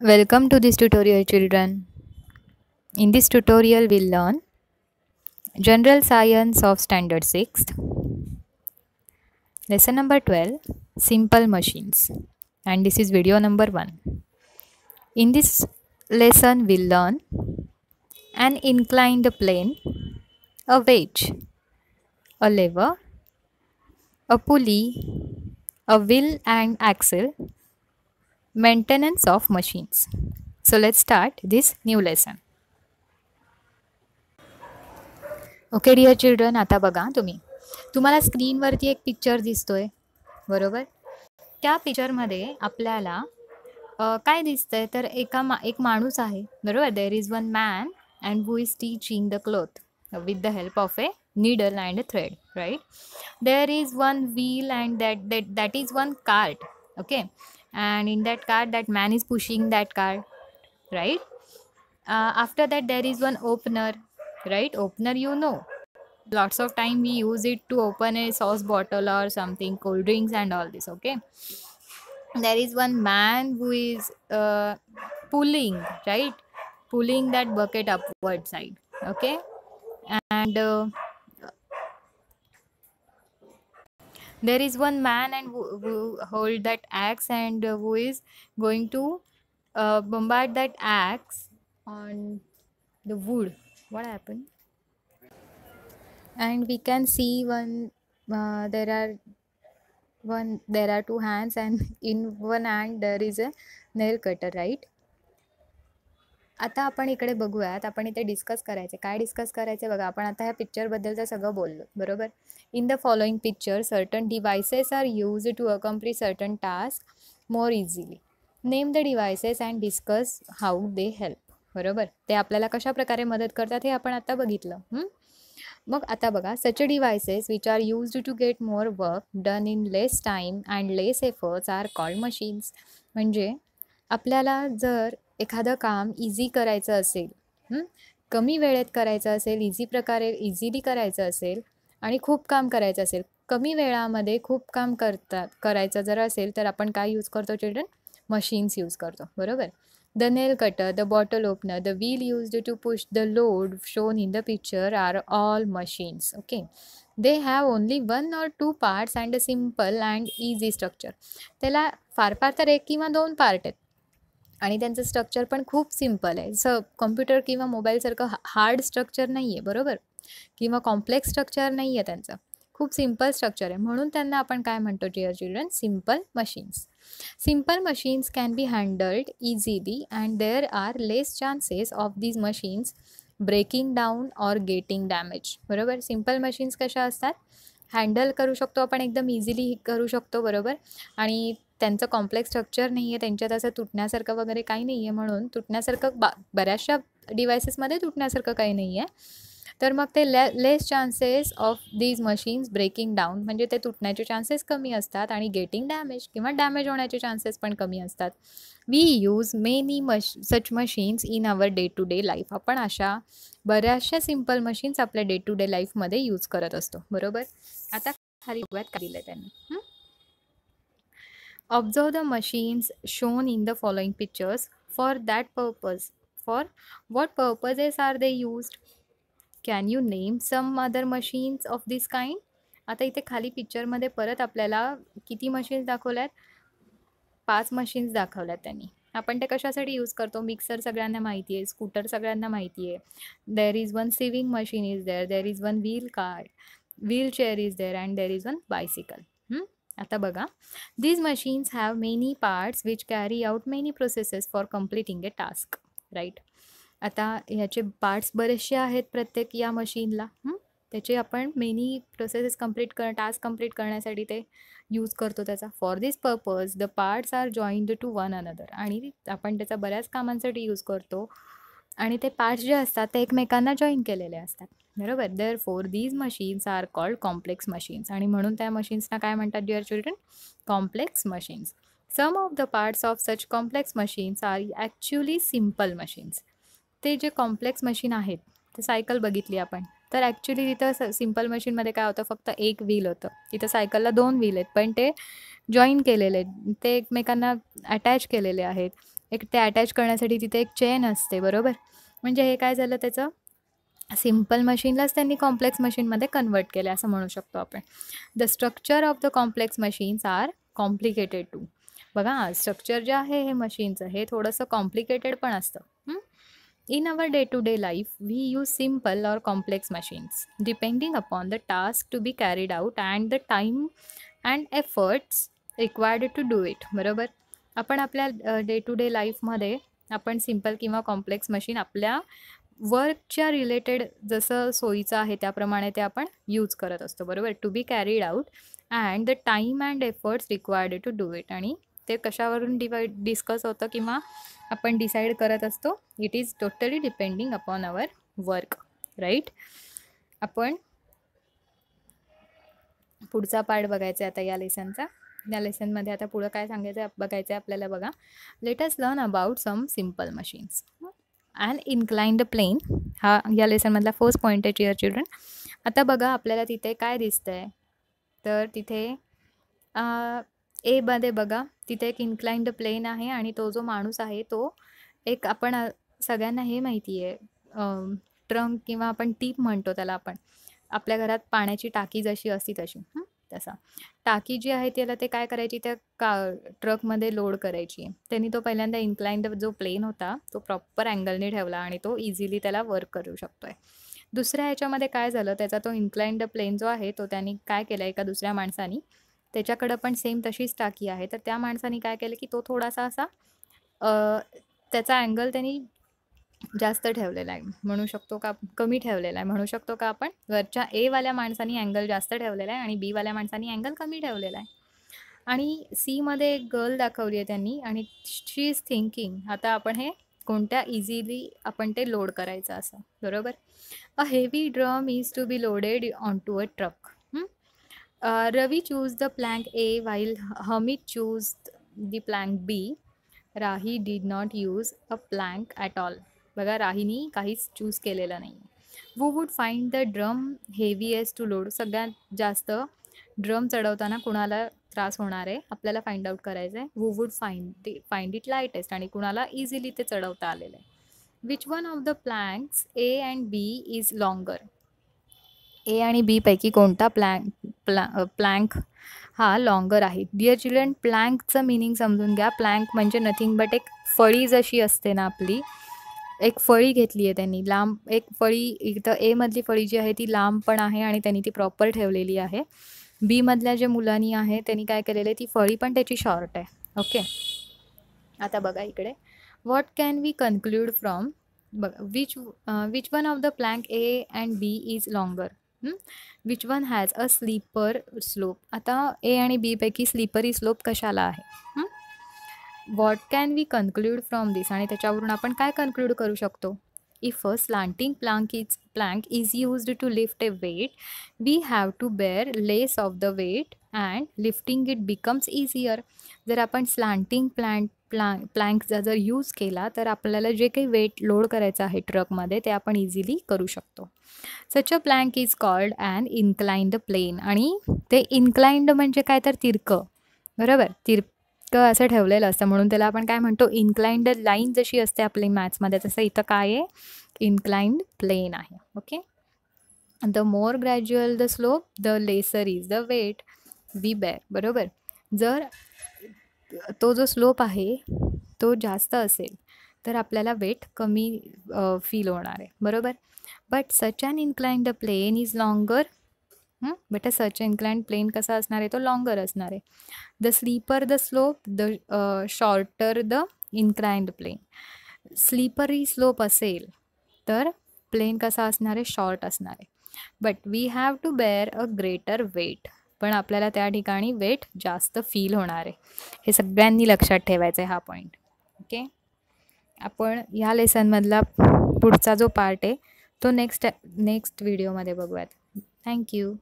Welcome to this tutorial children. In this tutorial we'll learn General Science of Standard 6 Lesson number 12 Simple Machines and this is video number 1. In this lesson we'll learn an inclined plane, a wedge, a lever, a pulley, a wheel and axle maintenance of machines so let's start this new lesson okay dear children ata baga tumhi tumhala screen var ti ek picture distoy barobar kya picture madhe aplyala kay distay tar ek ek manus ahe barobar there is one man and who is teaching the cloth with the help of a needle and thread right there is one wheel and that that is one cart okay and in that car that man is pushing that car right uh, after that there is one opener right opener you know lots of time we use it to open a sauce bottle or something cold drinks and all this okay there is one man who is uh, pulling right pulling that bucket upward side okay and uh, there is one man and who, who hold that axe and uh, who is going to uh, bombard that axe on the wood what happened and we can see one uh, there are one there are two hands and in one hand there is a nail cutter right आता आपण इकडे बघूयात आपण इथे discuss करायचे काय discuss करायचे बघा आपण आता ह्या पिक्चरबद्दलचं सगळं बोललो बरोबर in the following picture certain devices are used to accomplish certain task more easily name the devices and discuss how they help बरोबर ते आपल्याला कशा प्रकारे मदत करतात हे आपण आता बघितलं मग आता बघा such devices which are used to get more work done in less time and less efforts are called machines म्हणजे आपल्याला जर एखादं काम इझी करायचं असेल कमी वेळेत करायचं असेल इझी प्रकारे इझिली करायचं असेल आणि खूप काम करायचं असेल कमी वेळामध्ये खूप काम करतात करायचं जर असेल तर आपण काय यूज करतो चिल्ड्रन मशीन्स यूज करतो बरोबर the nail cutter the bottle opener the wheel used to push the load shown in the picture are all machines okay they have only one or two parts and a simple and easy structure त्याला फार फार तर एक किंवा दोन part आहेत आणि त्यांचं स्ट्रक्चर पण खूप सिंपल आहे जसं कॉम्प्युटर किंवा मोबाईलसारखं हार्ड स्ट्रक्चर नाही आहे बरोबर किंवा कॉम्प्लेक्स स्ट्रक्चर नाही आहे त्यांचं खूप सिम्पल स्ट्रक्चर आहे म्हणून त्यांना आपण काय म्हणतो dear children simple machines simple machines can be handled easily and there are less chances of these machines breaking down or getting damage बरोबर सिम्पल मशीन्स कशा असतात हँडल करू शकतो आपण एकदम इझिली करू शकतो बरोबर आणि त्यांचं कॉम्प्लेक्स स्ट्रक्चर नाही आहे त्यांच्यात असं तुटण्यासारखं वगैरे काही नाही आहे म्हणून तुटण्यासारखं बा बऱ्याचशा डिव्हायसेसमध्ये तुटण्यासारखं काही नाही आहे तर मग ते ले less chances of these machines breaking down म्हणजे ते तुटण्याचे चान्सेस कमी असतात आणि गेटिंग डॅमेज किंवा डॅमेज होण्याचे चान्सेस पण कमी असतात वी यूज मेनी मश such machines in our day to day life आपण अशा बऱ्याचशा सिम्पल मशीन्स आपल्या डे टू डे लाईफमध्ये यूज करत असतो बरोबर आता खाली बघूयात काढलं त्यांनी Observe the machines shown in the following pictures for that purpose. For what purposes are they used? Can you name some other machines of this kind आता इथे खाली पिक्चरमध्ये परत आपल्याला किती मशीन्स दाखवल्यात पाच मशीन्स दाखवल्यात त्यांनी आपण ते कशासाठी यूज करतो मिक्सर सगळ्यांना माहिती आहे स्कूटर सगळ्यांना माहिती आहे there is one sewing machine is there there is one wheel car wheelchair is there and there is one bicycle आता बघा these machines have many parts which carry out many processes for completing a task right आता ह्याचे parts बरेचसे आहेत प्रत्येक या मशीनला त्याचे आपण मेनी प्रोसेसेस कम्प्लीट कर टास्क कम्प्लीट करण्यासाठी ते यूज करतो त्याचा for this purpose the parts are joined to one another आणि आपण त्याचा बऱ्याच कामांसाठी यूज करतो आणि ते पार्ट्स जे असतात ते एकमेकांना जॉईन केलेले असतात बरोबर therefore these machines are called complex machines आणि म्हणून त्या मशीन्सना काय म्हणतात dear children complex machines some of the parts of such complex machines are actually simple machines ते जे कॉम्प्लेक्स मशीन आहेत ते सायकल बघितली आपण तर ॲक्च्युली तिथं स सिम्पल मशीनमध्ये काय होतं फक्त एक व्हील होतं तिथं सायकलला दोन व्हील आहेत पण ते जॉईन केलेले आहेत ते एकमेकांना अटॅच केलेले आहेत एक ते अटॅच करण्यासाठी तिथे एक चेन असते बरोबर म्हणजे हे काय झालं त्याचं सिम्पल मशीनलाच त्यांनी कॉम्प्लेक्स मशीनमध्ये कन्वर्ट केलं असं म्हणू शकतो आपण the structure of the complex machines are complicated too बघा स्ट्रक्चर जे आहे हे मशीनचं हे थोडंसं कॉम्प्लिकेटेड पण असतं in our day to day life we use simple or complex machines depending upon the task to be carried out and the time and efforts required to do it बरोबर आपण आपल्या डे टू डे लाईफमध्ये आपण simple किंवा complex machine आपल्या वर्कच्या related जसं सोयीचं आहे त्याप्रमाणे ते आपण यूज करत असतो बरोबर to be carried out and the time and efforts required to do it आणि ते कशावरून डिवाईड डिस्कस होतं किंवा आपण डिसाईड करत असतो it is totally depending upon our work right आपण पुढचा पार्ट बघायचा आता या लेसनचा या लेसनमध्ये आता पुढं काय सांगायचं आहे बघायचं आहे आपल्याला बघा let us learn about some simple machines and inclined plane हा या लेसनमधला फर्स्ट पॉईंट आहे चिअर चिल्ड्रन आता बघा आपल्याला तिथे काय दिसतं आहे तर तिथे एमध्ये बघा तिथे एक इन्क्लाइंड प्लेन आहे आणि तो जो माणूस आहे तो एक आपण सगळ्यांना हे माहिती आहे ट्रंक किंवा आपण टीप म्हणतो त्याला आपण आपल्या घरात पाण्याची टाकी जशी असती तशी तसा टाकी जी आहे त्याला ते काय करायची त्या का ट्रकमध्ये लोड करायची त्यांनी तो पहिल्यांदा इन्क्लाइंड जो प्लेन होता तो प्रॉपर अँगलने ठेवला आणि तो इझिली त्याला वर्क करू शकतो आहे दुसऱ्या ह्याच्यामध्ये काय झालं त्याचा तो इन्क्लाइंड प्लेन जो आहे तो त्यांनी काय केला एका दुसऱ्या माणसानी त्याच्याकडं पण सेम तशीच टाकी आहे तर त्या माणसाने काय केलं की तो थोडासा असा त्याचा अँगल त्यांनी जास्त ठेवलेला आहे म्हणू शकतो का कमी ठेवलेला आहे म्हणू शकतो का आपण वरच्या एवाल्या माणसानी अँगल जास्त ठेवलेला आहे आणि बीवाल्या माणसानी अँगल कमी ठेवलेला आहे आणि सीमध्ये एक गर्ल दाखवली आहे त्यांनी आणि शी इज थिंकिंग आता आपण हे कोणत्या इझिली आपण ते लोड करायचं असं बरोबर a heavy drum is to be loaded on to a truck Ravi choose the plank A while Hami choose the plank B Rahi did not use a plank at all बघा राहीनी काहीच चूज केलेलं नाही who would find the drum heaviest to load सगळ्यात जास्त drum चढवताना कुणाला त्रास होणार आहे आपल्याला फाइंड आउट करायचं आहे who would find find it lightest आणि कुणाला इझिली ते चढवता आलेलं आहे which one of the planks A and B is longer A आणि बी पैकी कोणता प्लँक प्ला प्लँक हा लॉंगर आहे डिअर चिल्ड्रन प्लँकचं मिनिंग समजून घ्या प्लँक म्हणजे नथिंग बट एक फळी जशी असते ना आपली एक फळी घेतली आहे त्यांनी लांब एक फळी इथं एमधली फळी जी आहे ती लांब पण आहे आणि त्यांनी ती प्रॉपर ठेवलेली आहे बीमधल्या जे मुलांनी आहे त्यांनी काय केलेलं आहे ती फळी पण त्याची शॉर्ट आहे ओके आता बघा इकडे what can we conclude from बघ which which one of the plank A and B is longer which one has a slipper slope आता ए आणि बीपैकी स्लीपरी स्लोप कशाला आहे what can we conclude from this आणि त्याच्यावरून आपण काय कन्क्लूड करू शकतो if a slanting plank is plank is used to lift a weight we have to bear less of the weight and lifting it becomes easier जर आपण slanting plant प्लां प्लँकचा जर use केला तर आपल्याला जे काही वेट लोड करायचं आहे ट्रकमध्ये ते आपण इझिली करू शकतो such a plank is called and inclined plane आणि ते इन्क्लाइंड म्हणजे काय तर तिरकं बरोबर तिर इतकं असं ठेवलेलं असतं म्हणून त्याला आपण काय म्हणतो इन्क्लाइंड लाईन जशी असते आपली मॅथ्समध्ये तसं इथं काय आहे इन्क्लाइंड प्लेन आहे okay the more gradual the slope the lesser is the weight we bear बरोबर जर तो जो स्लोप आहे तो जास्त असेल तर आपल्याला वेट कमी फील होणार आहे बरोबर but such an inclined the plane is longer बेटा सर्च इन्क्लाइंड प्लेन कसा असणार आहे तो लॉंगर असणार आहे the slipper the slope the shorter the inclined plane slippery slope असेल तर प्लेन कसा असणार आहे शॉर्ट असणार आहे but we have to bear a greater weight पण आपल्याला त्या ठिकाणी वेट जास्त फील होणार आहे हे सगळ्यांनी लक्षात ठेवायचं आहे हा पॉईंट ओके आपण ह्या लेसनमधला पुढचा जो पार्ट आहे तो नेक्स्ट नेक्स्ट व्हिडिओमध्ये बघूयात Thank you.